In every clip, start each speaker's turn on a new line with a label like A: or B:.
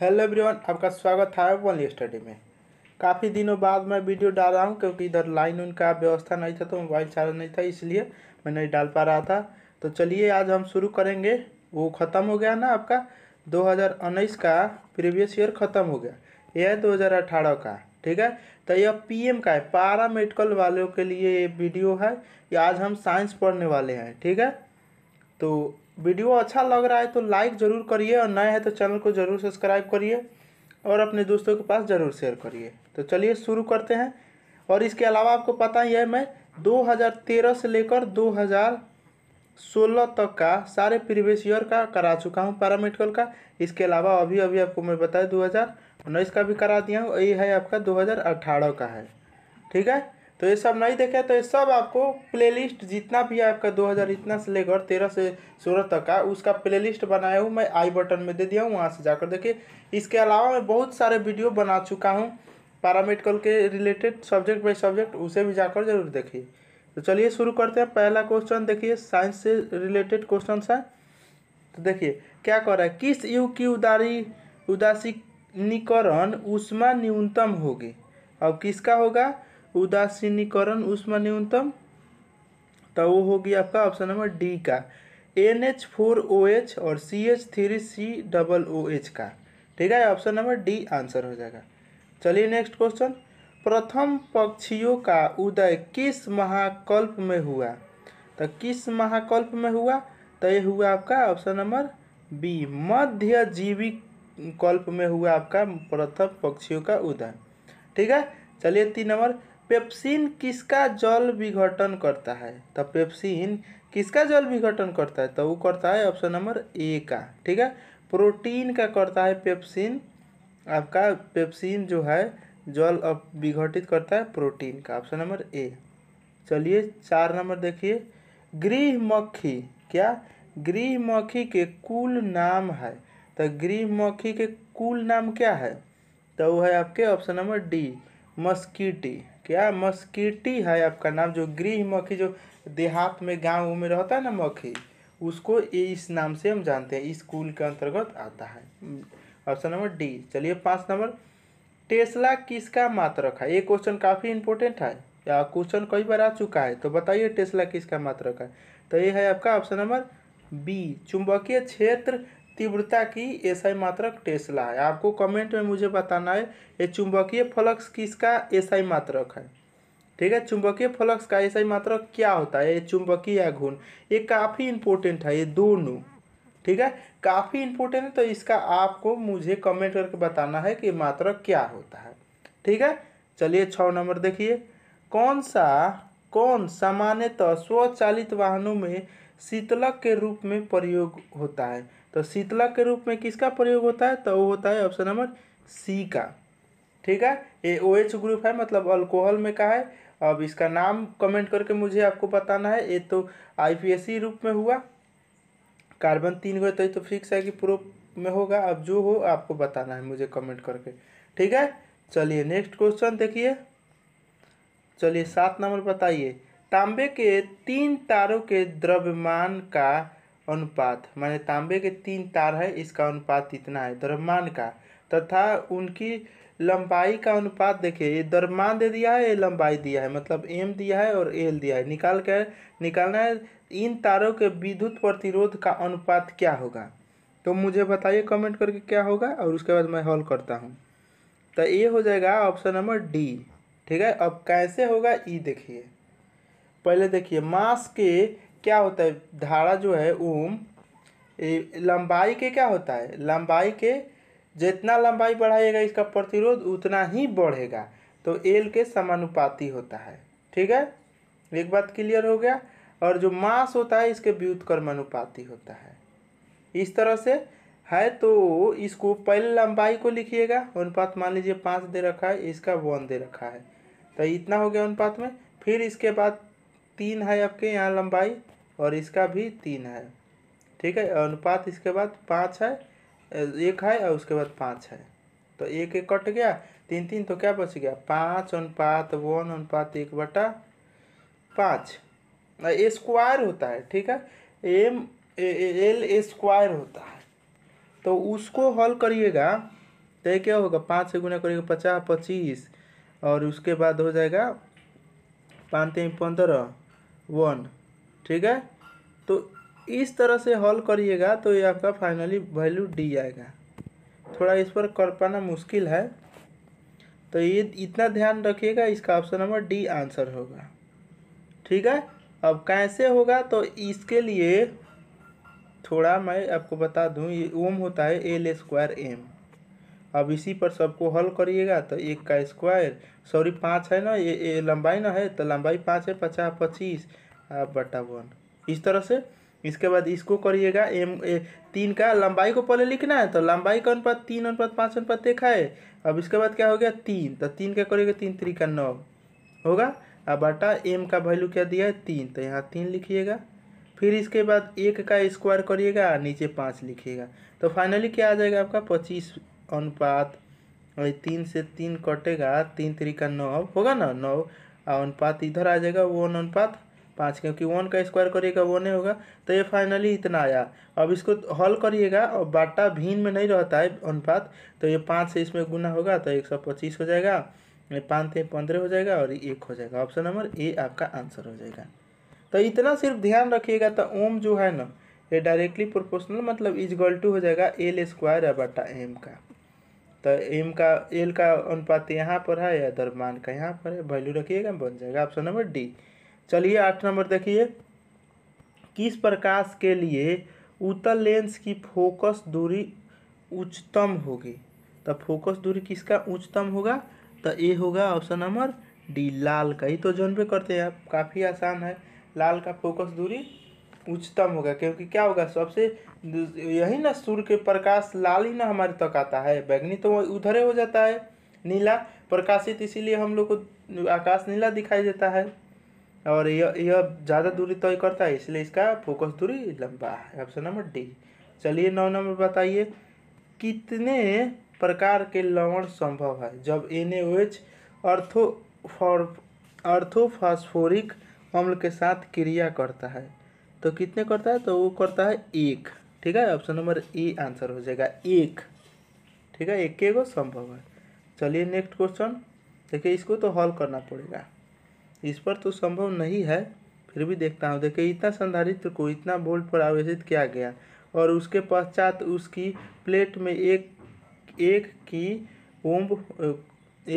A: hello everyone आपका स्वागत है वन स्टडी में काफ़ी दिनों बाद मैं वीडियो डाल रहा हूँ क्योंकि इधर लाइन उन का व्यवस्था नहीं था तो मोबाइल चार्ज नहीं था इसलिए मैं नहीं डाल पा रहा था तो चलिए आज हम शुरू करेंगे वो ख़त्म हो गया ना आपका दो का प्रीवियस ईयर ख़त्म हो गया यह है 2018 का ठीक है तो यह पीएम का है पारा मेडिकल वालों के लिए ये वीडियो है ये आज हम साइंस पढ़ने वाले हैं ठीक है तो वीडियो अच्छा लग रहा है तो लाइक ज़रूर करिए और नया है तो चैनल को ज़रूर सब्सक्राइब करिए और अपने दोस्तों के पास ज़रूर शेयर करिए तो चलिए शुरू करते हैं और इसके अलावा आपको पता ही है मैं 2013 से लेकर 2016 तक का सारे प्रीवियस ईयर का करा चुका हूँ पैरामेडिकल का इसके अलावा अभी अभी आपको मैं बताया दो का भी करा दिया हूँ ये है आपका दो का है ठीक है तो ये सब नहीं देखे तो ये सब आपको प्लेलिस्ट जितना भी आपका 2000 इतना से लेकर 13 से 16 तक का उसका प्लेलिस्ट बनाया हूँ मैं आई बटन में दे दिया हूँ वहाँ से जाकर देखिए इसके अलावा मैं बहुत सारे वीडियो बना चुका हूँ पैरामेडिकल के रिलेटेड सब्जेक्ट बाई सब्जेक्ट उसे भी जाकर जरूर देखिए तो चलिए शुरू करते हैं पहला क्वेश्चन देखिए साइंस से रिलेटेड क्वेश्चन है तो देखिए क्या कर रहा है किस युग की उदारी उदासीकरण उष्मा न्यूनतम होगी अब किसका होगा उदासीनीकरण उष्मा न्यूनतम तो वो हो गया आपका ऑप्शन नंबर डी का N H four O H और C H three C double O H का ठीक है ऑप्शन नंबर डी आंसर हो जाएगा चलिए नेक्स्ट क्वेश्चन प्रथम पक्षियों का उदय किस महाकल्प में हुआ तो किस महाकल्प में हुआ तो ये हुआ आपका ऑप्शन नंबर बी मध्य जीवी कल्प में हुआ आपका प्रथम पक्षियों का उदय ठीक है चलिए तीन नंबर पेप्सिन किसका जल विघटन करता है तो पेप्सिन किसका जल विघटन करता है तो वो करता है ऑप्शन नंबर ए का ठीक है प्रोटीन का करता है पेप्सिन आपका पेप्सिन जो है जल विघटित करता है प्रोटीन का ऑप्शन नंबर ए चलिए चार नंबर देखिए गृह मक्खी क्या गृह मक्खी के कुल नाम है तो गृह मक्खी के कुल नाम क्या है तो वो है आपके ऑप्शन नंबर डी मस्कीटी क्या मस्कीटी है आपका नाम जो गृह मक्खी जो देहात में गांव में रहता है ना मक्खी उसको इस नाम से हम जानते हैं स्कूल के अंतर्गत आता है हम्म, ऑप्शन नंबर डी चलिए पाँच नंबर टेस्ला किसका मात्रक है ये क्वेश्चन काफ़ी इंपॉर्टेंट है या क्वेश्चन कई बार आ चुका है तो बताइए टेस्ला किसका मात्रक है तो ये है आपका ऑप्शन नंबर बी चुंबकीय क्षेत्र तीव्रता की एसआई मात्रक टेस्ला है आपको कमेंट में मुझे बताना है ये चुंबकीय फ्लक्स किसका एसआई मात्रक है ठीक है चुंबकीय फ्लक्स का एसआई मात्रक क्या होता है ये चुंबकीय घुन ये काफ़ी इंपॉर्टेंट है ये दोनों ठीक है काफ़ी इंपॉर्टेंट है तो इसका आपको मुझे कमेंट करके बताना है कि मात्रक क्या होता है ठीक है चलिए छः नंबर देखिए कौन सा कौन सामान्यतः स्वचालित वाहनों में शीतलक के रूप में प्रयोग होता है तो शीतला के रूप में किसका प्रयोग होता है तो वो होता है ऑप्शन नंबर सी का ठीक है ये ओ एच ग्रुप है मतलब अल्कोहल में का है अब इसका नाम कमेंट करके मुझे आपको बताना है ये तो आईपीएससी रूप में हुआ कार्बन तीन गए तो ये तो फिक्स है कि प्रो में होगा अब जो हो आपको बताना है मुझे कमेंट करके ठीक है चलिए नेक्स्ट क्वेश्चन देखिए चलिए सात नंबर बताइए तांबे के तीन तारों के द्रव्यमान का अनुपात माने तांबे के तीन तार है इसका अनुपात इतना है द्रव्यमान का तथा उनकी लंबाई का अनुपात देखिए ये द्रव्यमान दे दिया है ये लंबाई दिया है मतलब एम दिया है और एल दिया है निकाल कर निकालना है इन तारों के विद्युत प्रतिरोध का अनुपात क्या होगा तो मुझे बताइए कमेंट करके क्या होगा और उसके बाद मैं हॉल करता हूँ तो ये हो जाएगा ऑप्शन नंबर डी ठीक है अब कैसे होगा ई e देखिए पहले देखिए मास के क्या होता है धारा जो है ओम लंबाई के क्या होता है लंबाई के जितना लंबाई बढ़ाएगा इसका प्रतिरोध उतना ही बढ़ेगा तो एल के समानुपाती होता है ठीक है एक बात क्लियर हो गया और जो मास होता है इसके व्युतकर्म होता है इस तरह से है तो इसको पहले लंबाई को लिखिएगा अनुपात मान लीजिए पाँच दे रखा है इसका वन दे रखा है तो इतना हो गया अनुपात में फिर इसके बाद तीन है आपके यहाँ लंबाई और इसका भी तीन है ठीक है अनुपात इसके बाद पाँच है एक है और उसके बाद पाँच है तो एक एक कट गया तीन तीन तो क्या बच गया पाँच अनुपात वन अनुपात एक बटा पाँच स्क्वायर होता है ठीक है एम एल ए स्क्वायर होता है तो उसको हल करिएगा तो क्या होगा पाँच से गुना करिएगा पचास पच्चीस और उसके बाद हो जाएगा पाँच तीन पंद्रह वन ठीक है तो इस तरह से हल करिएगा तो ये आपका फाइनली वैल्यू डी आएगा थोड़ा इस पर कर पाना मुश्किल है तो ये इतना ध्यान रखिएगा इसका ऑप्शन नंबर डी आंसर होगा ठीक है अब कैसे होगा तो इसके लिए थोड़ा मैं आपको बता दूं ये ओम होता है एल स्क्वायर एम अब इसी पर सबको हल करिएगा तो एक का स्क्वायर सॉरी पाँच है ना ये, ये लंबाई ना है तो लंबाई पाँच है पचास पच्चीस हाफ बटा वन इस तरह से इसके बाद इसको करिएगा एम ए, तीन का लंबाई को पहले लिखना है तो लंबाई का अनुपात तीन अनुपात पाँच अनुपात देखा है अब इसके बाद क्या हो गया तीन तो तीन का करिएगा तीन थ्री का नौ होगा अब बटा एम का वैल्यू क्या दिया है तीन तो यहाँ तीन लिखिएगा फिर इसके बाद एक का स्क्वायर करिएगा नीचे पाँच लिखिएगा तो फाइनली क्या आ जाएगा आपका पच्चीस अनुपात तीन से तीन कटेगा तीन तरीका नौ होगा ना नौ अनुपात इधर आ जाएगा वो अनुपात पाँच क्योंकि वन का स्क्वायर करिएगा वन ही होगा तो ये फाइनली इतना आया अब इसको हल करिएगा और बाटा भीन में नहीं रहता है अनुपात तो ये पाँच से इसमें गुना होगा तो एक सौ पच्चीस हो जाएगा पाँच से पंद्रह हो जाएगा और एक हो जाएगा ऑप्शन नंबर ए आपका आंसर हो जाएगा तो इतना सिर्फ ध्यान रखिएगा तो ओम जो है ना ये डायरेक्टली प्रोपोर्शनल मतलब गल टू हो जाएगा एल स्क्वायर या बाटा एम का तो एम का एल का अनुपात यहाँ पर है या दरमान का यहाँ पर है वैल्यू रखिएगा बन जाएगा ऑप्शन नंबर डी चलिए आठ नंबर देखिए किस प्रकाश के लिए उत्तल लेंस की फोकस दूरी उच्चतम होगी तो फोकस दूरी किसका उच्चतम होगा तो ए होगा ऑप्शन नंबर डी लाल का ही तो जन पे करते हैं आप काफ़ी आसान है लाल का फोकस दूरी उच्चतम होगा क्योंकि क्या होगा सबसे यही ना सूर्य के प्रकाश लाल ही ना हमारे तक आता है बैगनी तो उधर हो जाता है नीला प्रकाशित इसीलिए हम लोग को आकाश नीला दिखाई देता है और यह यह ज़्यादा दूरी तय करता है इसलिए इसका फोकस दूरी लंबा है ऑप्शन नंबर डी चलिए नौ नंबर बताइए कितने प्रकार के लवण संभव है जब एन एच अर्थो अर्थोफास्फोरिक अम्ल के साथ क्रिया करता है तो कितने करता है तो वो करता है एक ठीक है ऑप्शन नंबर ए आंसर हो जाएगा एक ठीक है एक के गो संभव है चलिए नेक्स्ट क्वेश्चन देखिए इसको तो हॉल करना पड़ेगा इस पर तो संभव नहीं है फिर भी देखता हूँ देखिए इतना संधारित्र को इतना बोल्ट पर आवेशित किया गया और उसके पश्चात उसकी प्लेट में एक एक की ओम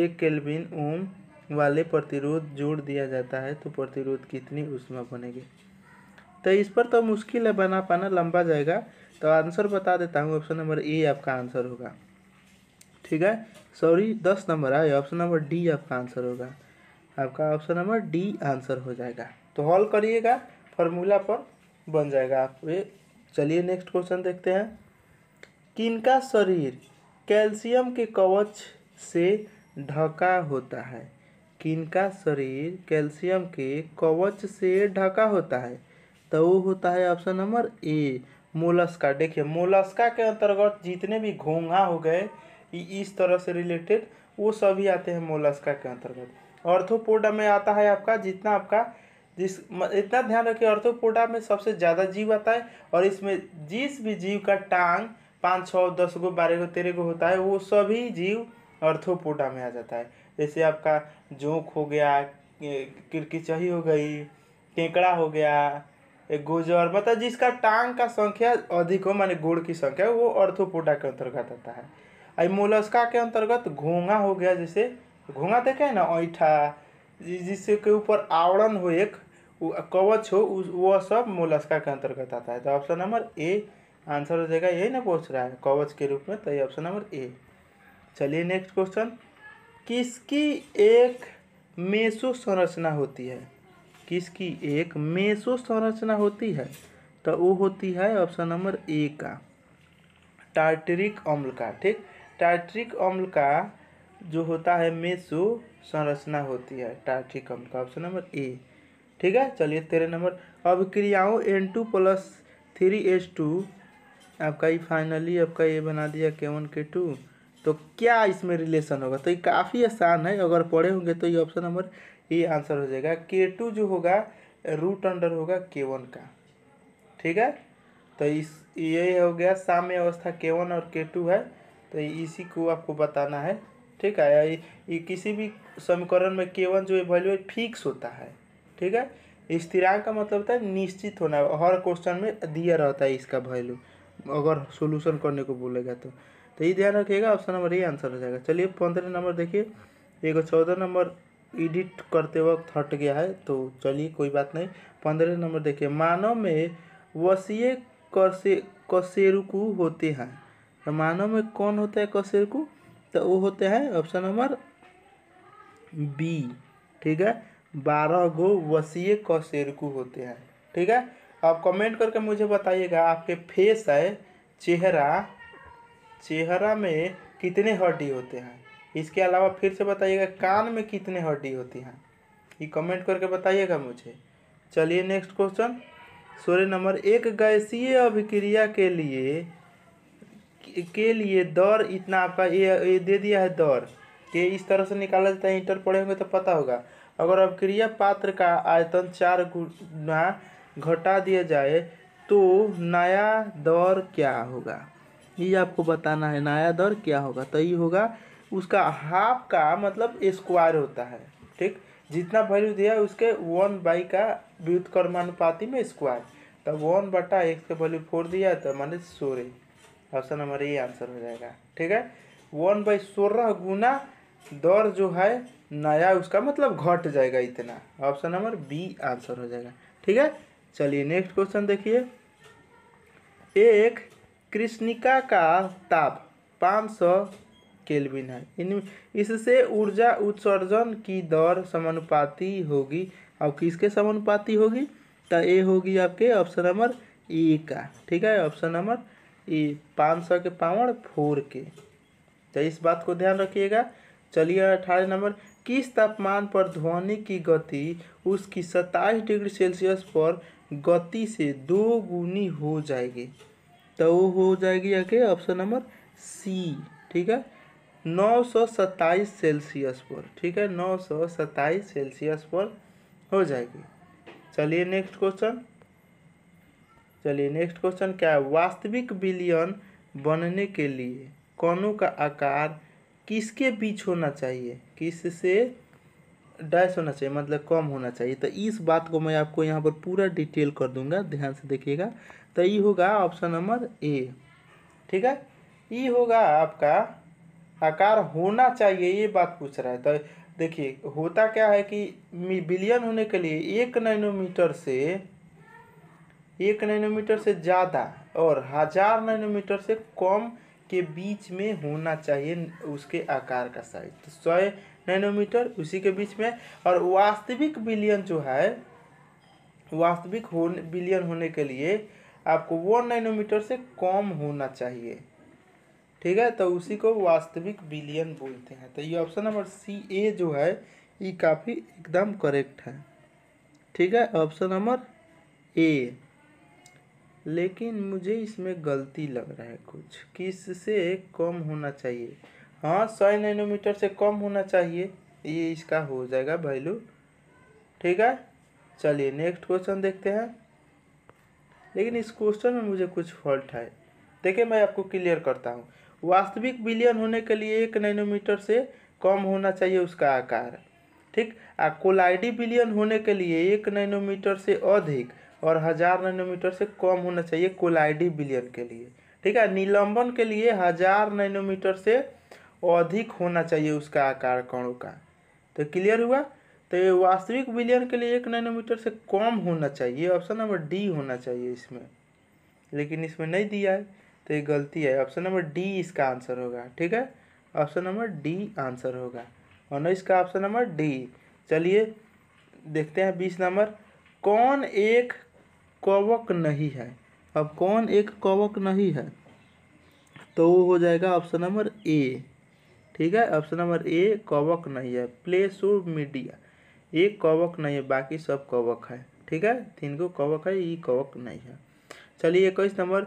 A: एक केल्विन ओम वाले प्रतिरोध जोड़ दिया जाता है तो प्रतिरोध कितनी उसमें बनेगी तो इस पर तो मुश्किल है बना पाना लंबा जाएगा तो आंसर बता देता हूँ ऑप्शन नंबर ए आपका आंसर होगा ठीक है सॉरी दस नंबर आए ऑप्शन नंबर डी आपका आंसर होगा आपका ऑप्शन नंबर डी आंसर हो जाएगा तो हॉल करिएगा फॉर्मूला पर बन जाएगा आप ये चलिए नेक्स्ट क्वेश्चन देखते हैं किनका शरीर कैल्शियम के कवच से ढका होता है किनका शरीर कैल्शियम के कवच से ढका होता है तो वो होता है ऑप्शन नंबर ए मोलस्का देखिए मोलस्का के अंतर्गत जितने भी घोंघा हो गए इस तरह से रिलेटेड वो सभी आते हैं मोलस्का के अंतर्गत ऑर्थोपोडा में आता है आपका जितना आपका जिस इतना ध्यान रखिए ऑर्थोपोडा में सबसे ज़्यादा जीव आता है और इसमें जिस भी जीव का टांग पाँच छः दस गो बारह गो तेरह गो होता है वो सभी जीव ऑर्थोपोडा में आ जाता है जैसे आपका जोंक हो गया किरकिचही हो गई केकड़ा हो गया गोजर मतलब जिसका टांग का संख्या अधिक हो माने गोड़ की संख्या वो ऑर्थोपोडा के अंतर्गत आता है आई मोलस्का के अंतर्गत घोंगा हो गया जैसे घोंगा देखे है ना ऐठा जिसके के ऊपर आवरण हो एक कवच हो वह सब मोलस्का के अंतर्गत आता है तो ऑप्शन नंबर ए आंसर हो जाएगा यही ना पूछ रहा है कवच के रूप में तो ये ऑप्शन नंबर ए चलिए नेक्स्ट क्वेश्चन किसकी एक मेसो संरचना होती है किसकी एक मेसो संरचना होती है तो वो होती है ऑप्शन नंबर ए का टार्टरिक अम्ल का ठीक टार्टरिक अम्ल का जो होता है मेसो संरचना होती है कम का ऑप्शन नंबर ए ठीक है चलिए तेरह नंबर अब क्रियाओं N two plus three H two आपका ये e फाइनली आपका ये बना दिया के वन के टू तो क्या इसमें रिलेशन होगा तो ये काफ़ी आसान है अगर पढ़े होंगे तो ये ऑप्शन नंबर ए आंसर हो जाएगा के टू जो होगा रूट अंडर होगा के वन का ठीक है तो इस ये हो गया साम्य अवस्था के वन और के टू है तो इसी को आपको बताना है ठीक है ये किसी भी समीकरण में केवल जो वैल्यू फिक्स होता है ठीक है स्थिरांक का मतलब होता है निश्चित होना हर क्वेश्चन में दिया रहता है इसका वैल्यू अगर सोल्यूशन करने को बोलेगा तो तो ये ध्यान रखिएगा ऑप्शन नंबर ये आंसर हो जाएगा चलिए पंद्रह नंबर देखिए एक चौदह नंबर एडिट करते वक्त हट गया है तो चलिए कोई बात नहीं पंद्रह नंबर देखिए मानव में वसीय कसे कसेरुकू होते हैं तो मानव में कौन होता है कसेरुकू तो वो होते हैं ऑप्शन नंबर बी ठीक है बारह गो वसीय कौशेरकू होते हैं ठीक है आप कमेंट करके मुझे बताइएगा आपके फेस है चेहरा चेहरा में कितने हड्डी होते हैं इसके अलावा फिर से बताइएगा कान में कितने हड्डी होती हैं ये कमेंट करके बताइएगा मुझे चलिए नेक्स्ट क्वेश्चन सूर्य नंबर एक गैसीय अभिक्रिया के लिए के लिए दर इतना आपका ये ये दे दिया है दर कि इस तरह से निकाला जाता है इंटर पढ़े होंगे तो पता होगा अगर अब क्रिया पात्र का आयतन चार गुना घटा दिया जाए तो नया दर क्या होगा ये आपको बताना है नया दर क्या होगा तो ये होगा उसका हाफ का मतलब स्क्वायर होता है ठीक जितना वैल्यू दिया है उसके वन बाई का व्युत कर्मानुपाती में स्क्वायर तब वन बटा एक का वैल्यू फोर दिया तो मैंने सोरे ऑप्शन नंबर ए आंसर हो जाएगा ठीक है वन बाई सोलह गुना दर जो है नया उसका मतलब घट जाएगा इतना ऑप्शन नंबर बी आंसर हो जाएगा ठीक है चलिए नेक्स्ट क्वेश्चन देखिए एक कृष्णिका का ताप 500 केल्विन है इन इससे ऊर्जा उत्सर्जन की दर समानुपाती होगी और किसके समानुपाती होगी तो ए होगी आपके ऑप्शन नंबर ई का ठीक है ऑप्शन नंबर ये पाँच सौ के पावड़ फोर के तो इस बात को ध्यान रखिएगा चलिए अठारह नंबर किस तापमान पर ध्वनि की गति उसकी सत्ताईस डिग्री सेल्सियस पर गति से दो गुनी हो जाएगी तो वो हो जाएगी आके ऑप्शन नंबर सी ठीक है नौ सौ सत्ताईस सेल्सियस पर ठीक है नौ सौ सत्ताईस सेल्सियस पर हो जाएगी चलिए नेक्स्ट क्वेश्चन चलिए नेक्स्ट क्वेश्चन क्या है वास्तविक बिलियन बनने के लिए कणों का आकार किसके बीच होना चाहिए किससे डैश होना चाहिए मतलब कम होना चाहिए तो इस बात को मैं आपको यहाँ पर पूरा डिटेल कर दूंगा ध्यान से देखिएगा तो ये होगा ऑप्शन नंबर ए ठीक है ये होगा आपका आकार होना चाहिए ये बात पूछ रहा है तो देखिए होता क्या है कि बिलियन होने के लिए एक नैनोमीटर से एक नैनोमीटर से ज़्यादा और हज़ार नैनोमीटर से कम के बीच में होना चाहिए उसके आकार का साइज तो सौ नैनोमीटर उसी के बीच में और वास्तविक बिलियन जो है वास्तविक होने बिलियन होने के लिए आपको वो नैनोमीटर से कम होना चाहिए ठीक है तो उसी को वास्तविक बिलियन बोलते हैं तो ये ऑप्शन नंबर सी ए जो है ये काफ़ी एकदम करेक्ट है ठीक है ऑप्शन नंबर ए लेकिन मुझे इसमें गलती लग रहा है कुछ से कम होना चाहिए हाँ सौ नैनोमीटर से कम होना चाहिए ये इसका हो जाएगा वैल्यू ठीक है चलिए नेक्स्ट क्वेश्चन देखते हैं लेकिन इस क्वेश्चन में मुझे कुछ फॉल्ट है देखिए मैं आपको क्लियर करता हूँ वास्तविक बिलियन होने के लिए एक नैनोमीटर से कम होना चाहिए उसका आकार ठीक आ कोलाइडी बिलियन होने के लिए एक नैनोमीटर से अधिक और हज़ार नैनोमीटर से कम होना चाहिए कोलाइडी बिलियन के लिए ठीक है निलंबन के लिए हज़ार नैनोमीटर से अधिक होना चाहिए उसका आकार कणों का तो क्लियर हुआ तो ये वास्तविक बिलियन के लिए एक नैनोमीटर से कम होना चाहिए ऑप्शन नंबर डी होना चाहिए इसमें लेकिन इसमें नहीं दिया है तो ये गलती है ऑप्शन नंबर डी इसका आंसर होगा ठीक है ऑप्शन नंबर डी आंसर होगा और न इसका ऑप्शन नंबर डी चलिए देखते हैं बीस नंबर कौन एक कवक नहीं है अब कौन एक कवक नहीं है तो वो हो जाएगा ऑप्शन नंबर ए ठीक है ऑप्शन नंबर ए कवक नहीं है प्ले सो मीडिया ये कवक नहीं है बाकी सब कवक है ठीक है तीन को कवक है ये कवक नहीं है चलिए इक्कीस नंबर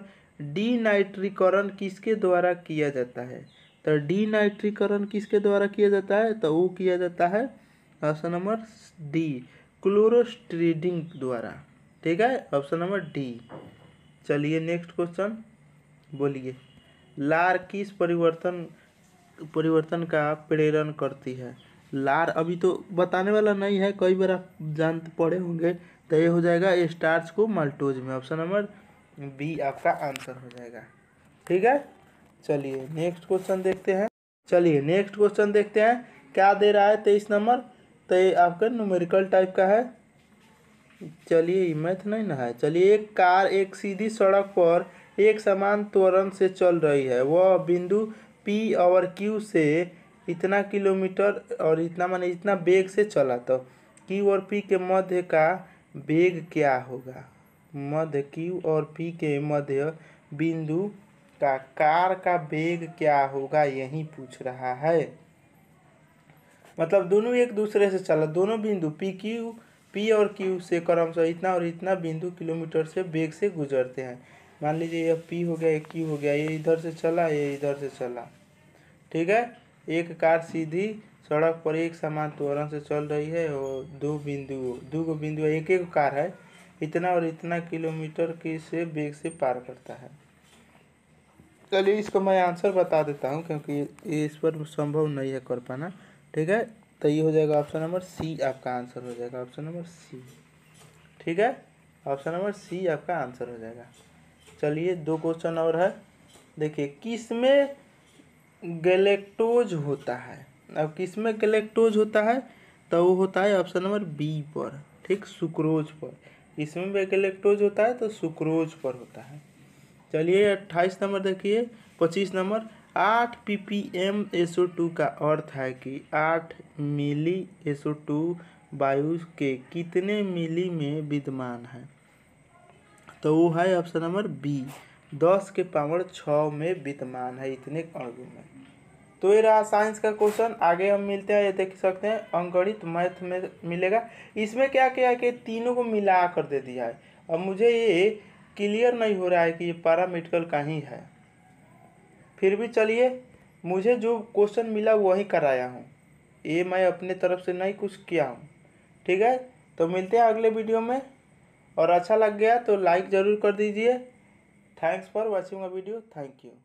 A: डी नाइट्रीकरण किसके द्वारा किया जाता है तो डी नाइट्रीकरण किसके द्वारा किया जाता है तो वो किया जाता है ऑप्शन नंबर डी क्लोरोस्ट्रीडिंग द्वारा ठीक है ऑप्शन नंबर डी चलिए नेक्स्ट क्वेश्चन बोलिए लार किस परिवर्तन परिवर्तन का प्रेरण करती है लार अभी तो बताने वाला नहीं है कई बार आप जान पड़े होंगे तो ये हो जाएगा स्टार्च को माल्टोज में ऑप्शन नंबर बी आपका आंसर हो जाएगा ठीक है चलिए नेक्स्ट क्वेश्चन देखते हैं चलिए नेक्स्ट क्वेश्चन देखते हैं क्या दे रहा है तेईस नंबर तो ये आपका न्यूमेरिकल टाइप का है चलिए मैं नहीं ना है चलिए एक कार एक सीधी सड़क पर एक समान त्वरण से चल रही है वह बिंदु पी और क्यू से इतना किलोमीटर और इतना माने इतना वेग से चला तो क्यू और पी के मध्य का वेग क्या होगा मध्य क्यू और पी के मध्य बिंदु का कार का वेग क्या होगा यही पूछ रहा है मतलब दोनों एक दूसरे से चला दोनों बिंदु पी क्यू पी और क्यू से क्रमशः इतना और इतना बिंदु किलोमीटर से बेग से गुजरते हैं मान लीजिए यह पी हो गया ये क्यू हो गया ये इधर से चला ये इधर से चला ठीक है एक कार सीधी सड़क पर एक समान त्वरण से चल रही है और दो बिंदु दो गो बिंदु एक एक कार है इतना और इतना किलोमीटर की से बेग से पार करता है चलिए इसको मैं आंसर बता देता हूँ क्योंकि इस पर संभव नहीं है कर पाना ठीक है तो ये हो जाएगा ऑप्शन नंबर सी आपका आंसर हो जाएगा ऑप्शन नंबर सी ठीक है ऑप्शन नंबर सी आपका आंसर हो जाएगा चलिए दो क्वेश्चन और है देखिए किस में गलेक्टोज होता है अब किस में गलेक्टोज होता है तो वो होता है ऑप्शन नंबर बी पर ठीक सुक्रोज पर इसमें भी गलेक्टोज होता है तो सुक्रोज पर होता है चलिए अट्ठाईस नंबर देखिए पच्चीस नंबर आठ P P M S O two का अर्थ है कि आठ मिली एसो टू वायु के कितने मिली में विद्यमान है तो वो है ऑप्शन नंबर बी दस के पावर छ में विद्यमान है इतने अणु में तो ये रहा साइंस का क्वेश्चन आगे हम मिलते हैं ये देख सकते हैं अंकगणित मैथ में मिलेगा इसमें क्या किया है कि तीनों को मिला कर दे दिया है अब मुझे ये क्लियर नहीं हो रहा है कि ये पैरामेडिकल का ही है फिर भी चलिए मुझे जो क्वेश्चन मिला वही कराया हूँ ये मैं अपने तरफ से नहीं कुछ किया हूँ ठीक है तो मिलते हैं अगले वीडियो में और अच्छा लग गया तो लाइक ज़रूर कर दीजिए thanks for watching a video thank you